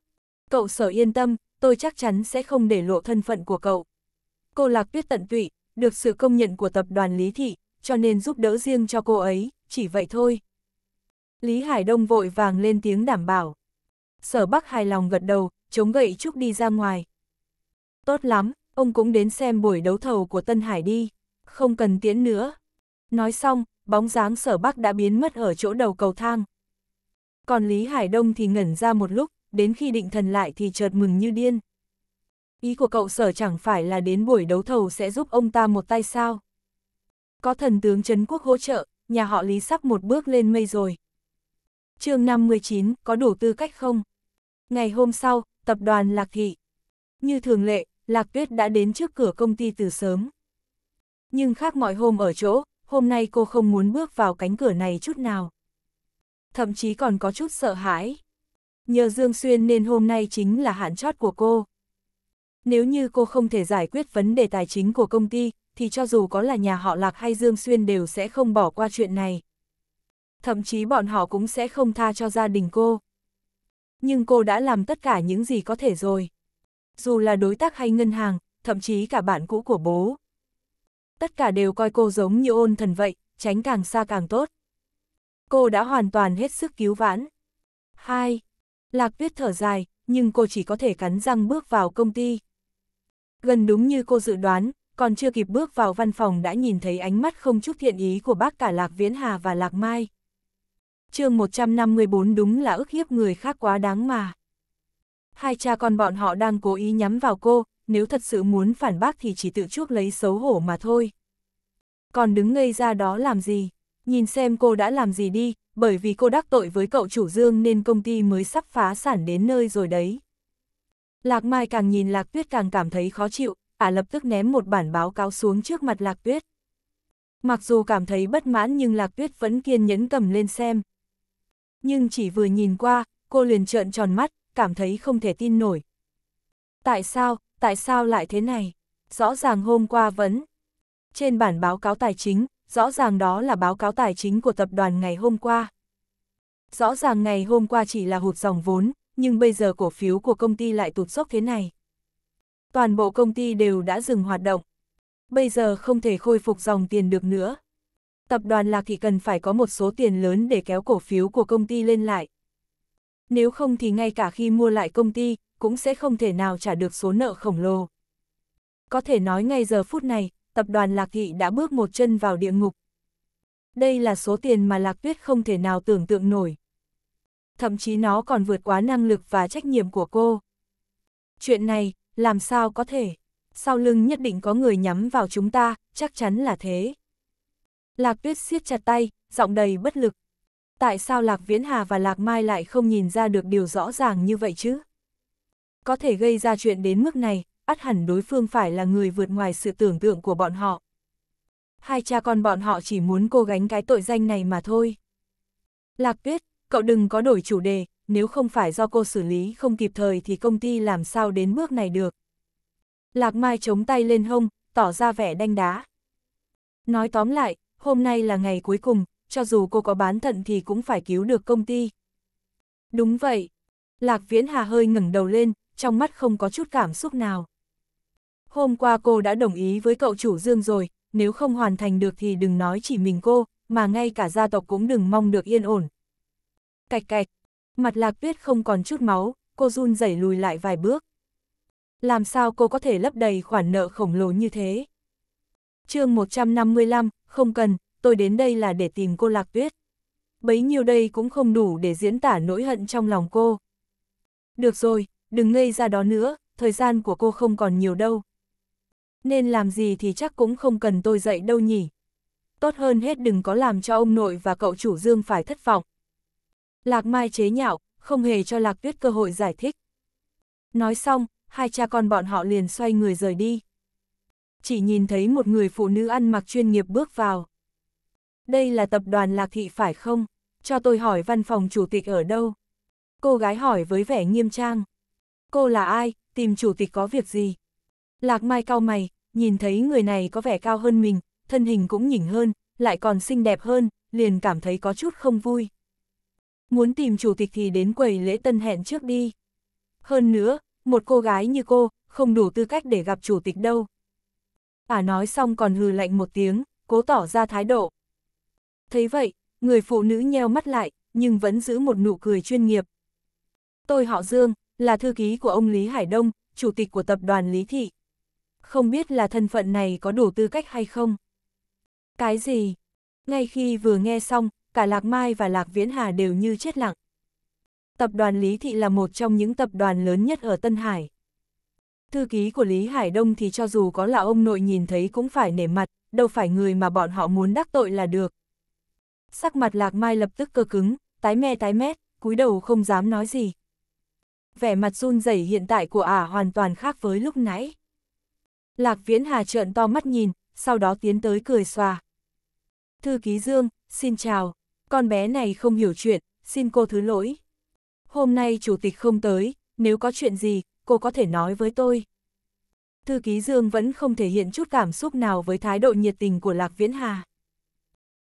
Cậu sở yên tâm, tôi chắc chắn sẽ không để lộ thân phận của cậu. Cô Lạc Tuyết tận tụy, được sự công nhận của tập đoàn Lý Thị, cho nên giúp đỡ riêng cho cô ấy, chỉ vậy thôi. Lý Hải Đông vội vàng lên tiếng đảm bảo. Sở Bắc hài lòng gật đầu, chống gậy Trúc đi ra ngoài. Tốt lắm, ông cũng đến xem buổi đấu thầu của Tân Hải đi, không cần tiễn nữa. Nói xong, bóng dáng Sở Bắc đã biến mất ở chỗ đầu cầu thang. Còn Lý Hải Đông thì ngẩn ra một lúc, đến khi định thần lại thì chợt mừng như điên. Ý của cậu sở chẳng phải là đến buổi đấu thầu sẽ giúp ông ta một tay sao. Có thần tướng Trấn Quốc hỗ trợ, nhà họ Lý sắp một bước lên mây rồi. chương 59, có đủ tư cách không? Ngày hôm sau, tập đoàn Lạc Thị. Như thường lệ, Lạc Tuyết đã đến trước cửa công ty từ sớm. Nhưng khác mọi hôm ở chỗ, hôm nay cô không muốn bước vào cánh cửa này chút nào. Thậm chí còn có chút sợ hãi. Nhờ Dương Xuyên nên hôm nay chính là hạn chót của cô. Nếu như cô không thể giải quyết vấn đề tài chính của công ty, thì cho dù có là nhà họ Lạc hay Dương Xuyên đều sẽ không bỏ qua chuyện này. Thậm chí bọn họ cũng sẽ không tha cho gia đình cô. Nhưng cô đã làm tất cả những gì có thể rồi. Dù là đối tác hay ngân hàng, thậm chí cả bạn cũ của bố. Tất cả đều coi cô giống như ôn thần vậy, tránh càng xa càng tốt. Cô đã hoàn toàn hết sức cứu vãn. 2. Lạc tuyết thở dài, nhưng cô chỉ có thể cắn răng bước vào công ty. Gần đúng như cô dự đoán, còn chưa kịp bước vào văn phòng đã nhìn thấy ánh mắt không chút thiện ý của bác cả Lạc Viễn Hà và Lạc Mai. chương 154 đúng là ức hiếp người khác quá đáng mà. Hai cha con bọn họ đang cố ý nhắm vào cô, nếu thật sự muốn phản bác thì chỉ tự chuốc lấy xấu hổ mà thôi. Còn đứng ngây ra đó làm gì? Nhìn xem cô đã làm gì đi, bởi vì cô đắc tội với cậu chủ Dương nên công ty mới sắp phá sản đến nơi rồi đấy. Lạc Mai càng nhìn Lạc Tuyết càng cảm thấy khó chịu, ả à lập tức ném một bản báo cáo xuống trước mặt Lạc Tuyết. Mặc dù cảm thấy bất mãn nhưng Lạc Tuyết vẫn kiên nhẫn cầm lên xem. Nhưng chỉ vừa nhìn qua, cô liền trợn tròn mắt, cảm thấy không thể tin nổi. Tại sao, tại sao lại thế này? Rõ ràng hôm qua vẫn. Trên bản báo cáo tài chính, rõ ràng đó là báo cáo tài chính của tập đoàn ngày hôm qua. Rõ ràng ngày hôm qua chỉ là hụt dòng vốn, nhưng bây giờ cổ phiếu của công ty lại tụt sốc thế này. Toàn bộ công ty đều đã dừng hoạt động. Bây giờ không thể khôi phục dòng tiền được nữa. Tập đoàn Lạc Thị cần phải có một số tiền lớn để kéo cổ phiếu của công ty lên lại. Nếu không thì ngay cả khi mua lại công ty, cũng sẽ không thể nào trả được số nợ khổng lồ. Có thể nói ngay giờ phút này, tập đoàn Lạc Thị đã bước một chân vào địa ngục. Đây là số tiền mà Lạc Tuyết không thể nào tưởng tượng nổi. Thậm chí nó còn vượt quá năng lực và trách nhiệm của cô. Chuyện này, làm sao có thể? Sau lưng nhất định có người nhắm vào chúng ta, chắc chắn là thế. Lạc Tuyết siết chặt tay, giọng đầy bất lực. Tại sao Lạc Viễn Hà và Lạc Mai lại không nhìn ra được điều rõ ràng như vậy chứ? Có thể gây ra chuyện đến mức này, ắt hẳn đối phương phải là người vượt ngoài sự tưởng tượng của bọn họ. Hai cha con bọn họ chỉ muốn cô gánh cái tội danh này mà thôi. Lạc tuyết, cậu đừng có đổi chủ đề, nếu không phải do cô xử lý không kịp thời thì công ty làm sao đến bước này được. Lạc Mai chống tay lên hông, tỏ ra vẻ đanh đá. Nói tóm lại, hôm nay là ngày cuối cùng, cho dù cô có bán thận thì cũng phải cứu được công ty. Đúng vậy. Lạc Viễn Hà hơi ngẩng đầu lên, trong mắt không có chút cảm xúc nào hôm qua cô đã đồng ý với cậu chủ Dương rồi, nếu không hoàn thành được thì đừng nói chỉ mình cô, mà ngay cả gia tộc cũng đừng mong được yên ổn. Cạch cạch, mặt lạc tuyết không còn chút máu, cô run rẩy lùi lại vài bước. Làm sao cô có thể lấp đầy khoản nợ khổng lồ như thế? chương 155, không cần, tôi đến đây là để tìm cô lạc tuyết. Bấy nhiêu đây cũng không đủ để diễn tả nỗi hận trong lòng cô. Được rồi, đừng ngây ra đó nữa, thời gian của cô không còn nhiều đâu, nên làm gì thì chắc cũng không cần tôi dạy đâu nhỉ. Tốt hơn hết đừng có làm cho ông nội và cậu chủ Dương phải thất vọng. Lạc Mai chế nhạo, không hề cho Lạc Tuyết cơ hội giải thích. Nói xong, hai cha con bọn họ liền xoay người rời đi. Chỉ nhìn thấy một người phụ nữ ăn mặc chuyên nghiệp bước vào. Đây là tập đoàn Lạc Thị phải không? Cho tôi hỏi văn phòng chủ tịch ở đâu? Cô gái hỏi với vẻ nghiêm trang. Cô là ai? Tìm chủ tịch có việc gì? Lạc Mai cao mày, nhìn thấy người này có vẻ cao hơn mình, thân hình cũng nhỉnh hơn, lại còn xinh đẹp hơn, liền cảm thấy có chút không vui. Muốn tìm chủ tịch thì đến quầy lễ tân hẹn trước đi. Hơn nữa, một cô gái như cô, không đủ tư cách để gặp chủ tịch đâu. À nói xong còn hừ lạnh một tiếng, cố tỏ ra thái độ. Thấy vậy, người phụ nữ nheo mắt lại, nhưng vẫn giữ một nụ cười chuyên nghiệp. Tôi họ Dương, là thư ký của ông Lý Hải Đông, chủ tịch của tập đoàn Lý Thị không biết là thân phận này có đủ tư cách hay không. Cái gì? Ngay khi vừa nghe xong, cả Lạc Mai và Lạc Viễn Hà đều như chết lặng. Tập đoàn Lý Thị là một trong những tập đoàn lớn nhất ở Tân Hải. Thư ký của Lý Hải Đông thì cho dù có là ông nội nhìn thấy cũng phải nể mặt, đâu phải người mà bọn họ muốn đắc tội là được. Sắc mặt Lạc Mai lập tức cơ cứng, tái me tái mét, cúi đầu không dám nói gì. Vẻ mặt run rẩy hiện tại của ả hoàn toàn khác với lúc nãy. Lạc Viễn Hà trợn to mắt nhìn, sau đó tiến tới cười xòa. Thư ký Dương, xin chào, con bé này không hiểu chuyện, xin cô thứ lỗi. Hôm nay chủ tịch không tới, nếu có chuyện gì, cô có thể nói với tôi. Thư ký Dương vẫn không thể hiện chút cảm xúc nào với thái độ nhiệt tình của Lạc Viễn Hà.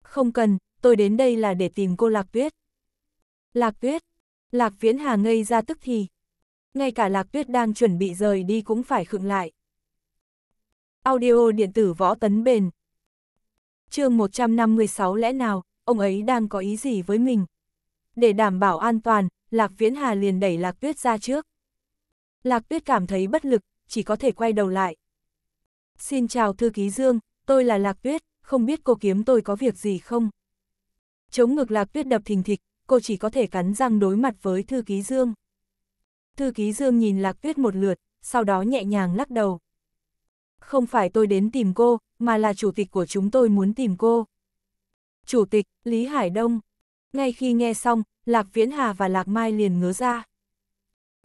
Không cần, tôi đến đây là để tìm cô Lạc Tuyết. Lạc Tuyết, Lạc Viễn Hà ngây ra tức thì. Ngay cả Lạc Tuyết đang chuẩn bị rời đi cũng phải khựng lại. Audio điện tử võ tấn bền. chương 156 lẽ nào, ông ấy đang có ý gì với mình? Để đảm bảo an toàn, Lạc Viễn Hà liền đẩy Lạc Tuyết ra trước. Lạc Tuyết cảm thấy bất lực, chỉ có thể quay đầu lại. Xin chào thư ký Dương, tôi là Lạc Tuyết, không biết cô kiếm tôi có việc gì không? Chống ngực Lạc Tuyết đập thình thịch, cô chỉ có thể cắn răng đối mặt với thư ký Dương. Thư ký Dương nhìn Lạc Tuyết một lượt, sau đó nhẹ nhàng lắc đầu không phải tôi đến tìm cô, mà là chủ tịch của chúng tôi muốn tìm cô. Chủ tịch, Lý Hải Đông. Ngay khi nghe xong, Lạc Viễn Hà và Lạc Mai liền ngớ ra.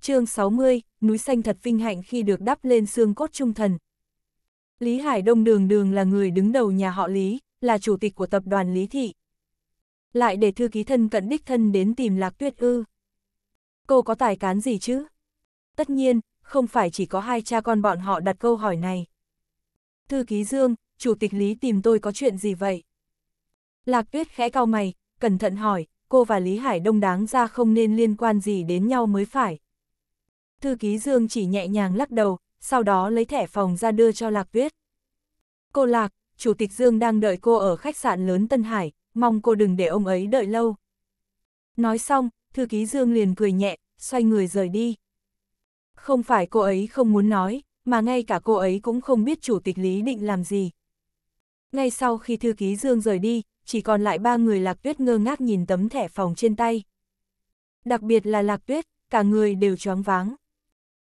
chương 60, núi xanh thật vinh hạnh khi được đắp lên xương cốt trung thần. Lý Hải Đông đường đường là người đứng đầu nhà họ Lý, là chủ tịch của tập đoàn Lý Thị. Lại để thư ký thân cận đích thân đến tìm Lạc Tuyết Ư. Cô có tài cán gì chứ? Tất nhiên, không phải chỉ có hai cha con bọn họ đặt câu hỏi này thư ký Dương, chủ tịch Lý tìm tôi có chuyện gì vậy? Lạc tuyết khẽ cau mày, cẩn thận hỏi, cô và Lý Hải Đông đáng ra không nên liên quan gì đến nhau mới phải. Thư ký Dương chỉ nhẹ nhàng lắc đầu, sau đó lấy thẻ phòng ra đưa cho Lạc tuyết. Cô Lạc, chủ tịch Dương đang đợi cô ở khách sạn lớn Tân Hải, mong cô đừng để ông ấy đợi lâu. Nói xong, thư ký Dương liền cười nhẹ, xoay người rời đi. Không phải cô ấy không muốn nói, mà ngay cả cô ấy cũng không biết chủ tịch Lý định làm gì. Ngay sau khi thư ký Dương rời đi, chỉ còn lại ba người Lạc Tuyết ngơ ngác nhìn tấm thẻ phòng trên tay. Đặc biệt là Lạc Tuyết, cả người đều choáng váng.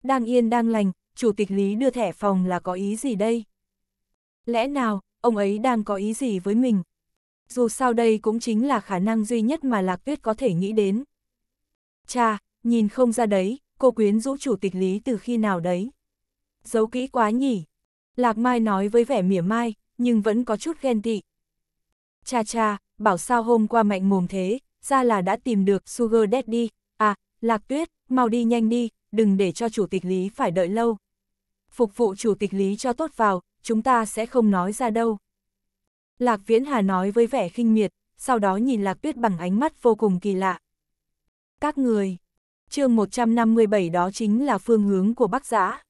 Đang yên đang lành, chủ tịch Lý đưa thẻ phòng là có ý gì đây? Lẽ nào, ông ấy đang có ý gì với mình? Dù sao đây cũng chính là khả năng duy nhất mà Lạc Tuyết có thể nghĩ đến. Cha, nhìn không ra đấy, cô quyến rũ chủ tịch Lý từ khi nào đấy? giấu kỹ quá nhỉ. Lạc Mai nói với vẻ mỉa mai, nhưng vẫn có chút ghen tị. Cha cha, bảo sao hôm qua mạnh mồm thế, ra là đã tìm được Sugar Daddy. À, Lạc Tuyết, mau đi nhanh đi, đừng để cho chủ tịch Lý phải đợi lâu. Phục vụ chủ tịch Lý cho tốt vào, chúng ta sẽ không nói ra đâu. Lạc Viễn Hà nói với vẻ khinh miệt, sau đó nhìn Lạc Tuyết bằng ánh mắt vô cùng kỳ lạ. Các người, chương 157 đó chính là phương hướng của Bắc Giã.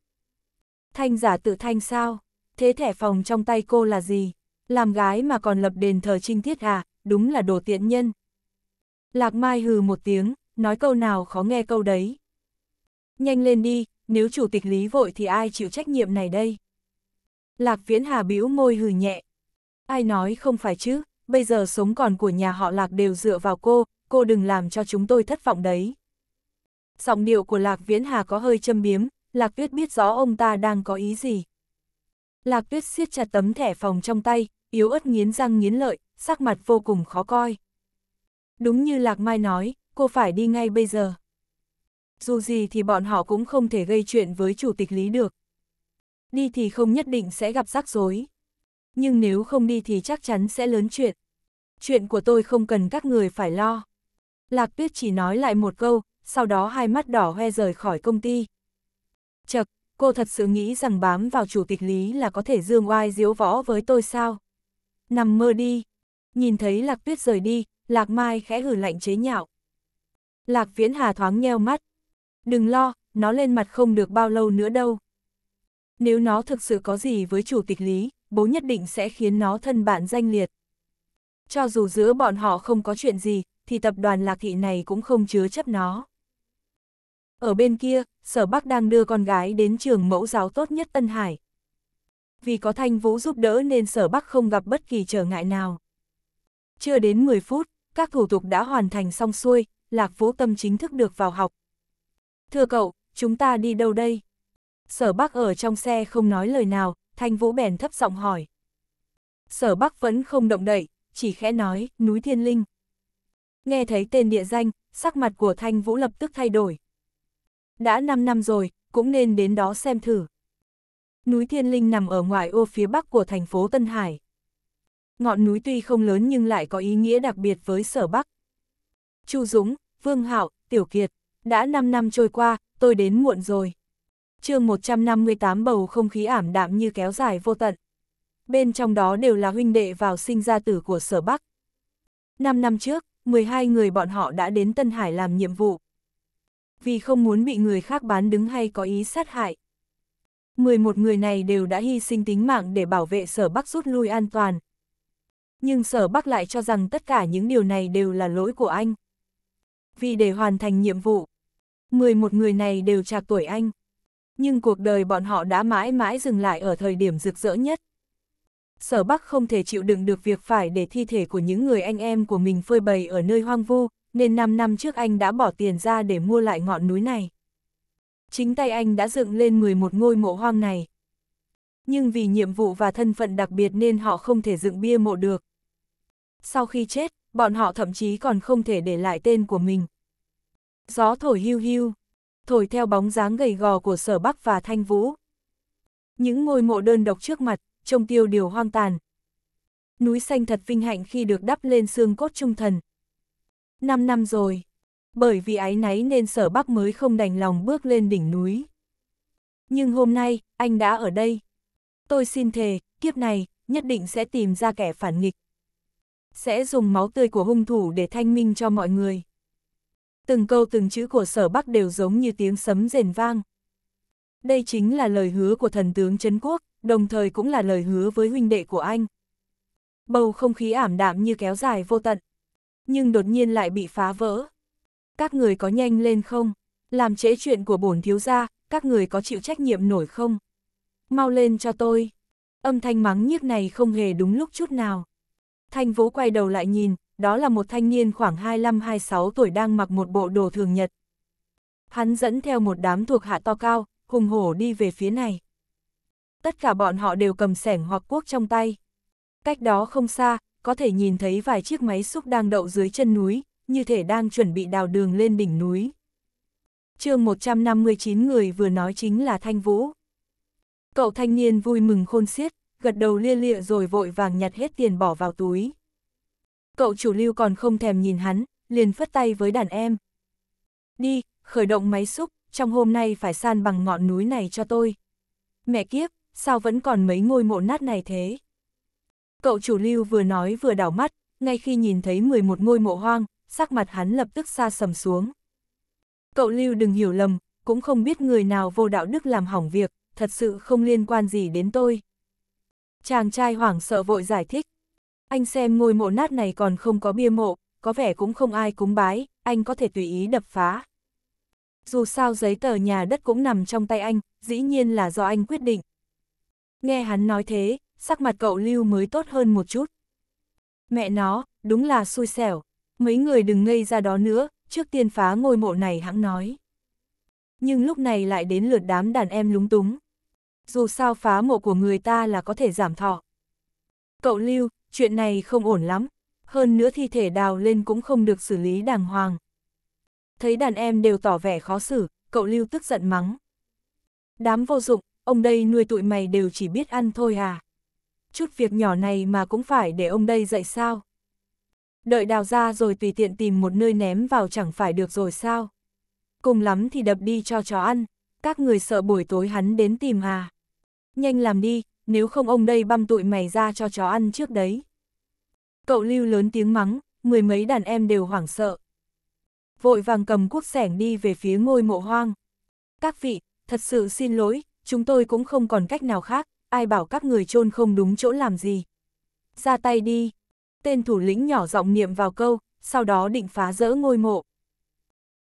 Thanh giả tự thanh sao? Thế thẻ phòng trong tay cô là gì? Làm gái mà còn lập đền thờ trinh tiết à? Đúng là đồ tiện nhân. Lạc Mai hừ một tiếng, nói câu nào khó nghe câu đấy. Nhanh lên đi, nếu chủ tịch Lý vội thì ai chịu trách nhiệm này đây? Lạc Viễn Hà bĩu môi hừ nhẹ. Ai nói không phải chứ, bây giờ sống còn của nhà họ Lạc đều dựa vào cô, cô đừng làm cho chúng tôi thất vọng đấy. Giọng điệu của Lạc Viễn Hà có hơi châm biếm, Lạc Tuyết biết rõ ông ta đang có ý gì. Lạc Tuyết siết chặt tấm thẻ phòng trong tay, yếu ớt nghiến răng nghiến lợi, sắc mặt vô cùng khó coi. Đúng như Lạc Mai nói, cô phải đi ngay bây giờ. Dù gì thì bọn họ cũng không thể gây chuyện với chủ tịch Lý được. Đi thì không nhất định sẽ gặp rắc rối. Nhưng nếu không đi thì chắc chắn sẽ lớn chuyện. Chuyện của tôi không cần các người phải lo. Lạc Tuyết chỉ nói lại một câu, sau đó hai mắt đỏ hoe rời khỏi công ty. Chật, cô thật sự nghĩ rằng bám vào chủ tịch Lý là có thể dương oai diếu võ với tôi sao? Nằm mơ đi. Nhìn thấy Lạc Tuyết rời đi, Lạc Mai khẽ hử lạnh chế nhạo. Lạc Viễn Hà thoáng nheo mắt. Đừng lo, nó lên mặt không được bao lâu nữa đâu. Nếu nó thực sự có gì với chủ tịch Lý, bố nhất định sẽ khiến nó thân bạn danh liệt. Cho dù giữa bọn họ không có chuyện gì, thì tập đoàn Lạc Thị này cũng không chứa chấp nó. Ở bên kia, Sở Bắc đang đưa con gái đến trường mẫu giáo tốt nhất Tân Hải. Vì có Thanh Vũ giúp đỡ nên Sở Bắc không gặp bất kỳ trở ngại nào. Chưa đến 10 phút, các thủ tục đã hoàn thành xong xuôi, Lạc Vũ Tâm chính thức được vào học. Thưa cậu, chúng ta đi đâu đây? Sở Bắc ở trong xe không nói lời nào, Thanh Vũ bèn thấp giọng hỏi. Sở Bắc vẫn không động đậy, chỉ khẽ nói, núi Thiên Linh. Nghe thấy tên địa danh, sắc mặt của Thanh Vũ lập tức thay đổi đã 5 năm rồi, cũng nên đến đó xem thử. Núi Thiên Linh nằm ở ngoại ô phía bắc của thành phố Tân Hải. Ngọn núi tuy không lớn nhưng lại có ý nghĩa đặc biệt với sở Bắc. Chu Dũng, Vương Hạo, Tiểu Kiệt, đã 5 năm trôi qua, tôi đến muộn rồi. chương 158 bầu không khí ảm đạm như kéo dài vô tận. Bên trong đó đều là huynh đệ vào sinh ra tử của sở Bắc. 5 năm trước, 12 người bọn họ đã đến Tân Hải làm nhiệm vụ vì không muốn bị người khác bán đứng hay có ý sát hại. 11 người này đều đã hy sinh tính mạng để bảo vệ sở Bắc rút lui an toàn. Nhưng sở Bắc lại cho rằng tất cả những điều này đều là lỗi của anh. Vì để hoàn thành nhiệm vụ, 11 người này đều trạc tuổi anh. Nhưng cuộc đời bọn họ đã mãi mãi dừng lại ở thời điểm rực rỡ nhất. Sở Bắc không thể chịu đựng được việc phải để thi thể của những người anh em của mình phơi bày ở nơi hoang vu, nên 5 năm trước anh đã bỏ tiền ra để mua lại ngọn núi này. Chính tay anh đã dựng lên 11 ngôi mộ hoang này. Nhưng vì nhiệm vụ và thân phận đặc biệt nên họ không thể dựng bia mộ được. Sau khi chết, bọn họ thậm chí còn không thể để lại tên của mình. Gió thổi hưu hưu, thổi theo bóng dáng gầy gò của Sở Bắc và Thanh Vũ. Những ngôi mộ đơn độc trước mặt, trông tiêu điều hoang tàn. Núi xanh thật vinh hạnh khi được đắp lên xương cốt trung thần. 5 năm rồi. Bởi vì ái náy nên sở bắc mới không đành lòng bước lên đỉnh núi. Nhưng hôm nay, anh đã ở đây. Tôi xin thề, kiếp này, nhất định sẽ tìm ra kẻ phản nghịch. Sẽ dùng máu tươi của hung thủ để thanh minh cho mọi người. Từng câu từng chữ của sở bắc đều giống như tiếng sấm rền vang. Đây chính là lời hứa của thần tướng Trấn Quốc, đồng thời cũng là lời hứa với huynh đệ của anh. Bầu không khí ảm đạm như kéo dài vô tận nhưng đột nhiên lại bị phá vỡ. Các người có nhanh lên không? Làm trễ chuyện của bổn thiếu gia, các người có chịu trách nhiệm nổi không? Mau lên cho tôi. Âm thanh mắng nhiếc này không hề đúng lúc chút nào. Thanh Vũ quay đầu lại nhìn, đó là một thanh niên khoảng 25-26 tuổi đang mặc một bộ đồ thường nhật. Hắn dẫn theo một đám thuộc hạ to cao, hùng hổ đi về phía này. Tất cả bọn họ đều cầm sẻng hoặc cuốc trong tay. Cách đó không xa, có thể nhìn thấy vài chiếc máy xúc đang đậu dưới chân núi, như thể đang chuẩn bị đào đường lên đỉnh núi. chương 159 người vừa nói chính là Thanh Vũ. Cậu thanh niên vui mừng khôn xiết, gật đầu lia lịa rồi vội vàng nhặt hết tiền bỏ vào túi. Cậu chủ lưu còn không thèm nhìn hắn, liền phất tay với đàn em. Đi, khởi động máy xúc, trong hôm nay phải san bằng ngọn núi này cho tôi. Mẹ kiếp, sao vẫn còn mấy ngôi mộ nát này thế? Cậu chủ lưu vừa nói vừa đảo mắt, ngay khi nhìn thấy 11 ngôi mộ hoang, sắc mặt hắn lập tức xa sầm xuống. Cậu lưu đừng hiểu lầm, cũng không biết người nào vô đạo đức làm hỏng việc, thật sự không liên quan gì đến tôi. Chàng trai hoảng sợ vội giải thích. Anh xem ngôi mộ nát này còn không có bia mộ, có vẻ cũng không ai cúng bái, anh có thể tùy ý đập phá. Dù sao giấy tờ nhà đất cũng nằm trong tay anh, dĩ nhiên là do anh quyết định. Nghe hắn nói thế, sắc mặt cậu lưu mới tốt hơn một chút. Mẹ nó, đúng là xui xẻo, mấy người đừng ngây ra đó nữa, trước tiên phá ngôi mộ này hãng nói. Nhưng lúc này lại đến lượt đám đàn em lúng túng. Dù sao phá mộ của người ta là có thể giảm thọ. Cậu lưu, chuyện này không ổn lắm, hơn nữa thi thể đào lên cũng không được xử lý đàng hoàng. Thấy đàn em đều tỏ vẻ khó xử, cậu lưu tức giận mắng. Đám vô dụng, ông đây nuôi tụi mày đều chỉ biết ăn thôi à chút việc nhỏ này mà cũng phải để ông đây dạy sao. Đợi đào ra rồi tùy tiện tìm một nơi ném vào chẳng phải được rồi sao. Cùng lắm thì đập đi cho chó ăn, các người sợ buổi tối hắn đến tìm à. Nhanh làm đi, nếu không ông đây băm tụi mày ra cho chó ăn trước đấy. Cậu lưu lớn tiếng mắng, mười mấy đàn em đều hoảng sợ. Vội vàng cầm cuốc sẻng đi về phía ngôi mộ hoang. Các vị, thật sự xin lỗi, chúng tôi cũng không còn cách nào khác, ai bảo các người chôn không đúng chỗ làm gì. Ra tay đi. Tên thủ lĩnh nhỏ giọng niệm vào câu, sau đó định phá rỡ ngôi mộ.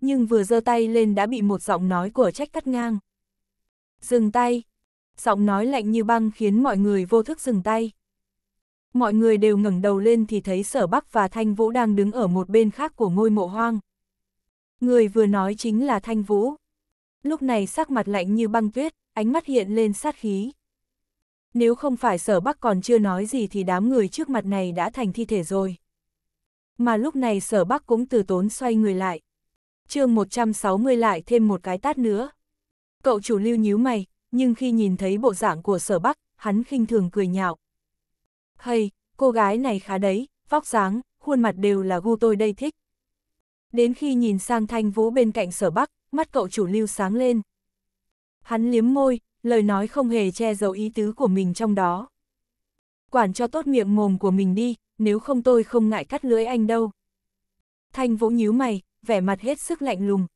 Nhưng vừa giơ tay lên đã bị một giọng nói của trách cắt ngang. Dừng tay. Giọng nói lạnh như băng khiến mọi người vô thức dừng tay. Mọi người đều ngẩng đầu lên thì thấy Sở Bắc và Thanh Vũ đang đứng ở một bên khác của ngôi mộ hoang. Người vừa nói chính là Thanh Vũ. Lúc này sắc mặt lạnh như băng tuyết, ánh mắt hiện lên sát khí. Nếu không phải sở bắc còn chưa nói gì thì đám người trước mặt này đã thành thi thể rồi. Mà lúc này sở bắc cũng từ tốn xoay người lại. chương 160 lại thêm một cái tát nữa. Cậu chủ lưu nhíu mày, nhưng khi nhìn thấy bộ dạng của sở bắc, hắn khinh thường cười nhạo. Hay, cô gái này khá đấy, vóc dáng, khuôn mặt đều là gu tôi đây thích. Đến khi nhìn sang thanh vũ bên cạnh sở bắc, mắt cậu chủ lưu sáng lên. Hắn liếm môi, lời nói không hề che giấu ý tứ của mình trong đó. Quản cho tốt miệng mồm của mình đi, nếu không tôi không ngại cắt lưỡi anh đâu. Thanh Vũ nhíu mày, vẻ mặt hết sức lạnh lùng.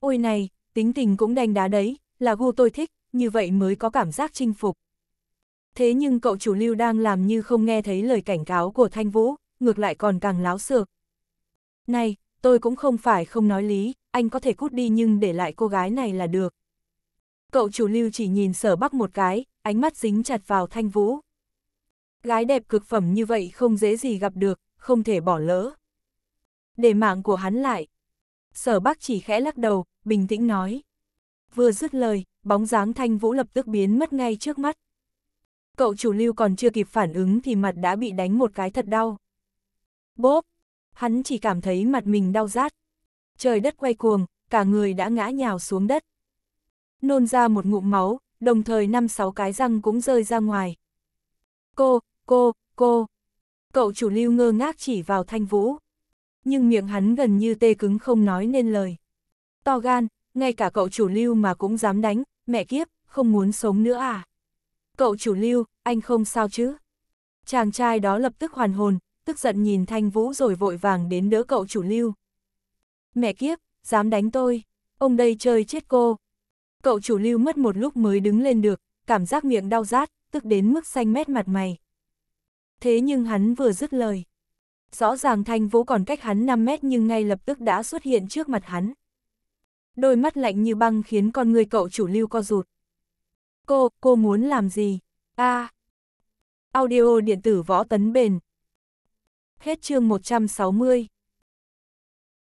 Ôi này, tính tình cũng đanh đá đấy, là gu tôi thích, như vậy mới có cảm giác chinh phục. Thế nhưng cậu chủ lưu đang làm như không nghe thấy lời cảnh cáo của Thanh Vũ, ngược lại còn càng láo xược. Này, tôi cũng không phải không nói lý, anh có thể cút đi nhưng để lại cô gái này là được. Cậu chủ lưu chỉ nhìn sở bắc một cái, ánh mắt dính chặt vào thanh vũ. Gái đẹp cực phẩm như vậy không dễ gì gặp được, không thể bỏ lỡ. Để mạng của hắn lại. Sở bắc chỉ khẽ lắc đầu, bình tĩnh nói. Vừa dứt lời, bóng dáng thanh vũ lập tức biến mất ngay trước mắt. Cậu chủ lưu còn chưa kịp phản ứng thì mặt đã bị đánh một cái thật đau. Bốp! Hắn chỉ cảm thấy mặt mình đau rát. Trời đất quay cuồng, cả người đã ngã nhào xuống đất nôn ra một ngụm máu, đồng thời năm sáu cái răng cũng rơi ra ngoài. Cô, cô, cô. Cậu chủ lưu ngơ ngác chỉ vào thanh vũ. Nhưng miệng hắn gần như tê cứng không nói nên lời. To gan, ngay cả cậu chủ lưu mà cũng dám đánh, mẹ kiếp, không muốn sống nữa à. Cậu chủ lưu, anh không sao chứ. Chàng trai đó lập tức hoàn hồn, tức giận nhìn thanh vũ rồi vội vàng đến đỡ cậu chủ lưu. Mẹ kiếp, dám đánh tôi, ông đây chơi chết cô, Cậu chủ lưu mất một lúc mới đứng lên được, cảm giác miệng đau rát, tức đến mức xanh mét mặt mày. Thế nhưng hắn vừa dứt lời. Rõ ràng thanh vũ còn cách hắn 5 mét nhưng ngay lập tức đã xuất hiện trước mặt hắn. Đôi mắt lạnh như băng khiến con người cậu chủ lưu co rụt. Cô, cô muốn làm gì? a à. Audio điện tử võ tấn bền. Hết chương 160